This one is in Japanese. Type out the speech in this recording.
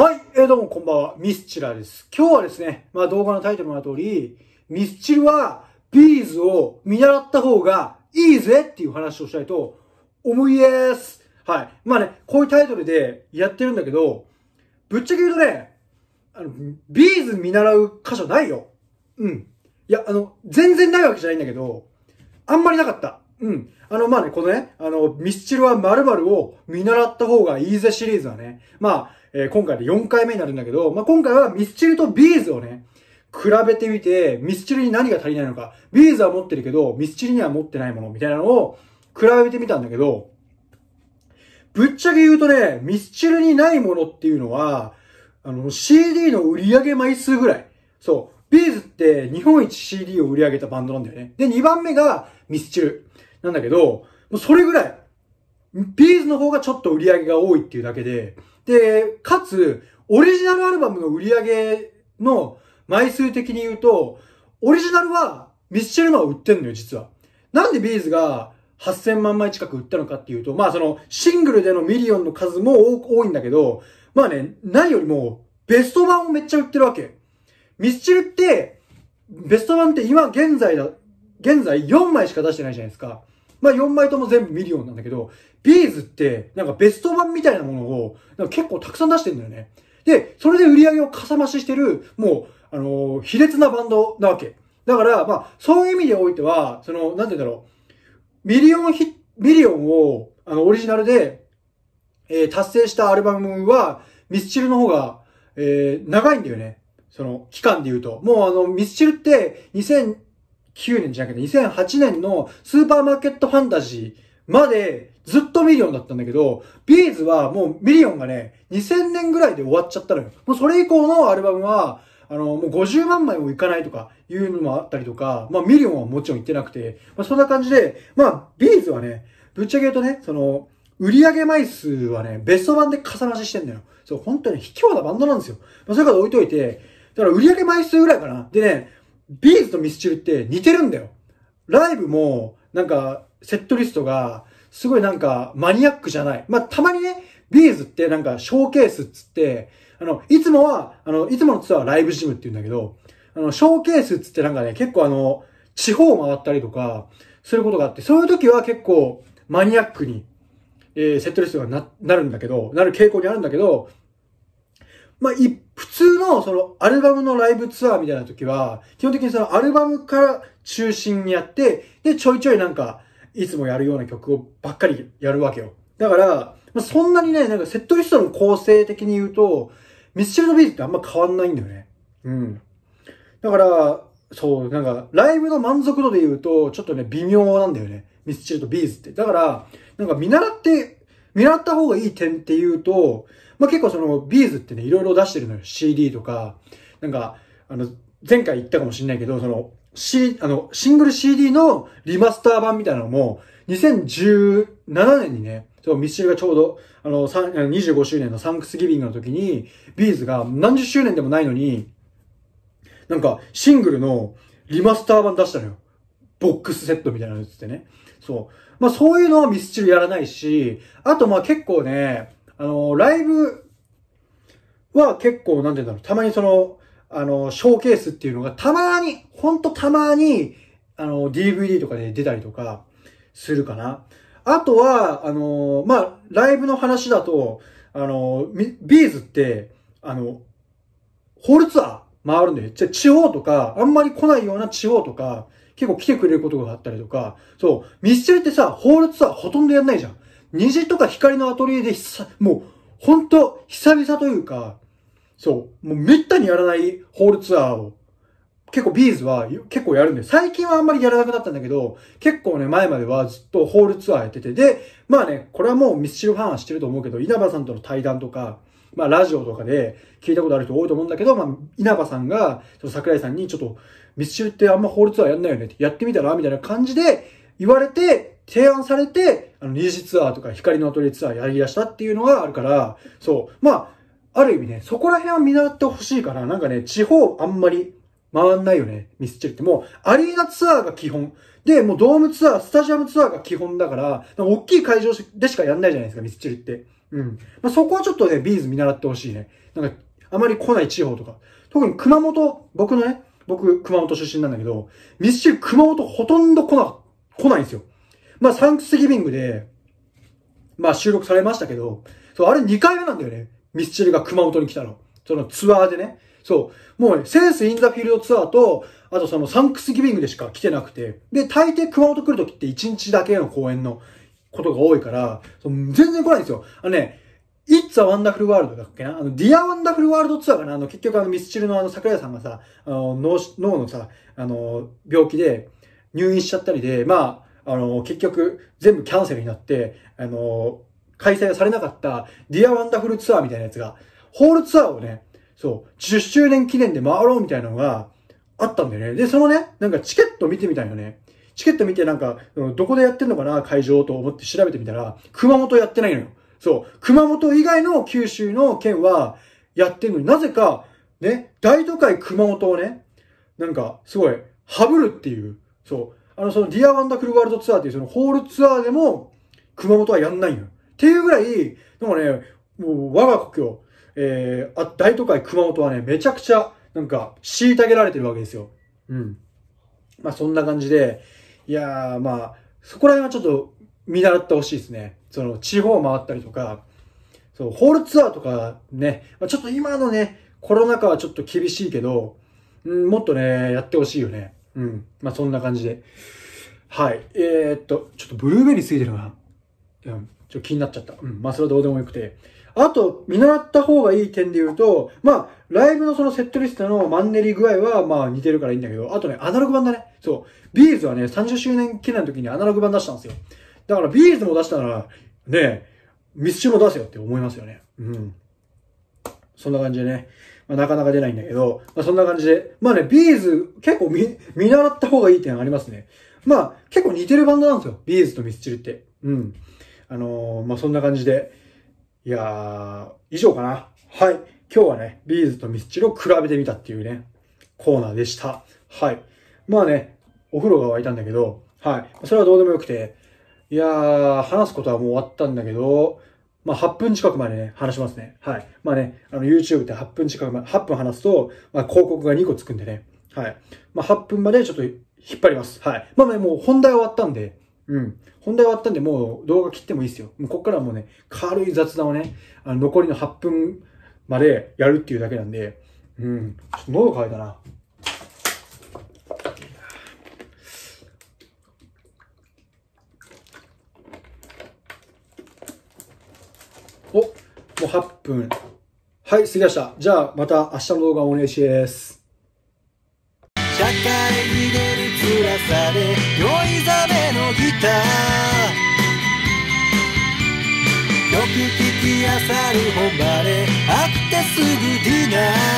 はい、えー、どうもこんばんは、ミスチラです。今日はですね、まあ動画のタイトルの通り、ミスチルはビーズを見習った方がいいぜっていう話をしたいと思いです。はい。まあね、こういうタイトルでやってるんだけど、ぶっちゃけ言うとね、あの、ビーズ見習う箇所ないよ。うん。いや、あの、全然ないわけじゃないんだけど、あんまりなかった。うん。あの、まあね、このね、あの、ミスチルは〇〇を見習った方がいいぜシリーズはね、まあ、えー、今回で4回目になるんだけど、まあ、今回はミスチルとビーズをね、比べてみて、ミスチルに何が足りないのか、ビーズは持ってるけど、ミスチルには持ってないものみたいなのを比べてみたんだけど、ぶっちゃけ言うとね、ミスチルにないものっていうのは、あの、CD の売り上げ枚数ぐらい。そう。ビーズって日本一 CD を売り上げたバンドなんだよね。で、2番目がミスチル。なんだけど、もうそれぐらい。ビーズの方がちょっと売り上げが多いっていうだけで、で、かつ、オリジナルアルバムの売り上げの枚数的に言うと、オリジナルはミスチルのは売ってんのよ、実は。なんでビーズが8000万枚近く売ったのかっていうと、まあその、シングルでのミリオンの数も多いんだけど、まあね、何よりも、ベスト版をめっちゃ売ってるわけ。ミスチルって、ベスト版って今現在だ、現在4枚しか出してないじゃないですか。まあ4枚とも全部ミリオンなんだけど、ビーズってなんかベスト版みたいなものをなんか結構たくさん出してんだよね。で、それで売り上げをかさ増ししてる、もう、あのー、卑劣なバンドなわけ。だから、まあ、そういう意味でおいては、その、なんて言うんだろう。ミリオンヒミリオンを、あの、オリジナルで、えー、達成したアルバムは、ミスチルの方が、えー、長いんだよね。その、期間で言うと。もうあの、ミスチルって、2000、2009年じゃなくて2008年のスーパーマーケットファンタジーまでずっとミリオンだったんだけど、ビーズはもうミリオンがね、2000年ぐらいで終わっちゃったのよ。もうそれ以降のアルバムは、あの、もう50万枚もいかないとかいうのもあったりとか、まあミリオンはもちろん行ってなくて、まあそんな感じで、まあビーズはね、ぶっちゃけ言うとね、その、売上枚数はね、ベスト版でかさ増ししてんだよ。そう、本当に卑怯なバンドなんですよ。まあ、そういうこと置いといて、だから売上枚数ぐらいかな。でね、ビーズとミスチルって似てるんだよ。ライブも、なんか、セットリストが、すごいなんか、マニアックじゃない。まあ、たまにね、ビーズってなんか、ショーケースっつって、あの、いつもは、あの、いつものツアーはライブジムって言うんだけど、あの、ショーケースっつってなんかね、結構あの、地方回ったりとか、そういうことがあって、そういう時は結構、マニアックに、えー、セットリストがな、なるんだけど、なる傾向にあるんだけど、まあ、一普通のそのアルバムのライブツアーみたいな時は、基本的にそのアルバムから中心にやって、で、ちょいちょいなんか、いつもやるような曲をばっかりやるわけよ。だから、まそんなにね、なんかセットリストの構成的に言うと、ミスチルのビーズってあんま変わんないんだよね。うん。だから、そう、なんか、ライブの満足度で言うと、ちょっとね、微妙なんだよね。ミスチルとビーズって。だから、なんか見習って狙った方がいい点っていうと、まあ、結構その、ビーズってね、いろいろ出してるのよ。CD とか、なんか、あの、前回言ったかもしれないけど、その、C、あの、シングル CD のリマスター版みたいなのも、2017年にね、そう、ミッシルがちょうど、あの、25周年のサンクスギビングの時に、ビーズが何十周年でもないのに、なんか、シングルのリマスター版出したのよ。ボックスセットみたいなのつってね。そう。まあそういうのはミスチルやらないし、あとまあ結構ね、あの、ライブは結構なんて言うんだろう、たまにその、あの、ショーケースっていうのがたまに、ほんとたまに、あの、DVD とかで出たりとかするかな。あとは、あの、まあ、ライブの話だと、あの、ビーズって、あの、ホールツアー回るんだよ。じゃ地方とか、あんまり来ないような地方とか、結構来てくれることがあったりとか、そう、ミスチルってさ、ホールツアーほとんどやんないじゃん。虹とか光のアトリエで、もう、ほんと、久々というか、そう、もうめったにやらないホールツアーを、結構ビーズは結構やるんで、最近はあんまりやらなくなったんだけど、結構ね、前まではずっとホールツアーやってて、で、まあね、これはもうミスチルファンは知ってると思うけど、稲葉さんとの対談とか、まあ、ラジオとかで聞いたことある人多いと思うんだけど、まあ、稲葉さんが、桜井さんに、ちょっと、ミスチルってあんま法律はやんないよねって、やってみたらみたいな感じで言われて、提案されて、あの、二次ツアーとか光のアトリエツアーやり出したっていうのがあるから、そう。まあ、ある意味ね、そこら辺は見習ってほしいから、なんかね、地方あんまり回んないよね、ミスチルってもう、アリーナツアーが基本。で、もうドームツアー、スタジアムツアーが基本だから、から大きい会場でしかやんないじゃないですか、ミスチルって。うん。まあ、そこはちょっとね、ビーズ見習ってほしいね。なんか、あまり来ない地方とか。特に熊本、僕のね、僕、熊本出身なんだけど、ミスチル熊本ほとんど来な、来ないんですよ。まあ、サンクスギビングで、まあ、収録されましたけど、そう、あれ2回目なんだよね。ミスチルが熊本に来たの。そのツアーでね。そう。もう、ね、センスインザフィールドツアーと、あとそのサンクスギビングでしか来てなくて。で、大抵熊本来るときって1日だけの公演のことが多いから、その全然来ないんですよ。あのね、It's a Wonderful World だっけなあの、Dear Wonderful World ツアーかなあの、結局あの、ミスチルのあの、桜井さんがさ、あの、脳、脳のさ、あの、病気で入院しちゃったりで、まあ、あの、結局全部キャンセルになって、あの、開催されなかった Dear Wonderful ツアーみたいなやつが、ホールツアーをね、そう、10周年記念で回ろうみたいなのがあったんだよね。で、そのね、なんかチケット見てみたいよね。チケット見てなんか、どこでやってんのかな、会場と思って調べてみたら、熊本やってないのよ。そう。熊本以外の九州の県はやってんのになぜか、ね、大都会熊本をね、なんか、すごい、ハブるっていう、そう。あの、その、ディア・ワンダフルワールドツアーっていう、その、ホールツアーでも、熊本はやんないのよ。っていうぐらい、でもね、もう、我が国境、えー、あ、大都会熊本はね、めちゃくちゃ、なんか、虐げられてるわけですよ。うん。まあ、そんな感じで、いやー、まあ、そこら辺はちょっと見習ってほしいですね。その、地方回ったりとか、そう、ホールツアーとかね、まあ、ちょっと今のね、コロナ禍はちょっと厳しいけど、うん、もっとね、やってほしいよね。うん。まあ、そんな感じで。はい。えー、っと、ちょっとブルーベリーついてるな。うん。ちょっと気になっちゃった。うん。まあ、それはどうでもよくて。あと、見習った方がいい点で言うと、まあ、ライブのそのセットリストのマンネリ具合は、まあ、似てるからいいんだけど、あとね、アナログ版だね。そう。ビーズはね、30周年記念の時にアナログ版出したんですよ。だからビーズも出したなら、ね、ミスチも出せよって思いますよね。うん。そんな感じでね。まあ、なかなか出ないんだけど、まあ、そんな感じで。まあね、ビーズ、結構見、見習った方がいい点ありますね。まあ、結構似てるバンドなんですよ。ビーズとミスチルって。うん。あのー、まあ、そんな感じで。いやー、以上かな。はい。今日はね、ビーズとミスチルを比べてみたっていうね、コーナーでした。はい。まあね、お風呂が沸いたんだけど、はい。それはどうでもよくて、いやー、話すことはもう終わったんだけど、まあ、8分近くまでね、話しますね。はい。まあね、あの、YouTube で8分近くまで、8分話すと、まあ、広告が2個つくんでね。はい。まあ、8分までちょっと引っ張ります。はい。まあね、もう本題終わったんで、うん。本題終わったんで、もう動画切ってもいいですよ。もうこっからはもうね、軽い雑談をね、あの残りの8分までやるっていうだけなんで、うん。ちょっと喉乾いたな。もう8分。はい、過ぎました。じゃあ、また明日の動画をお願いします。社会に出る辛さで酔いざめのギターよく聞きあさる誉れ会ってすぐディナー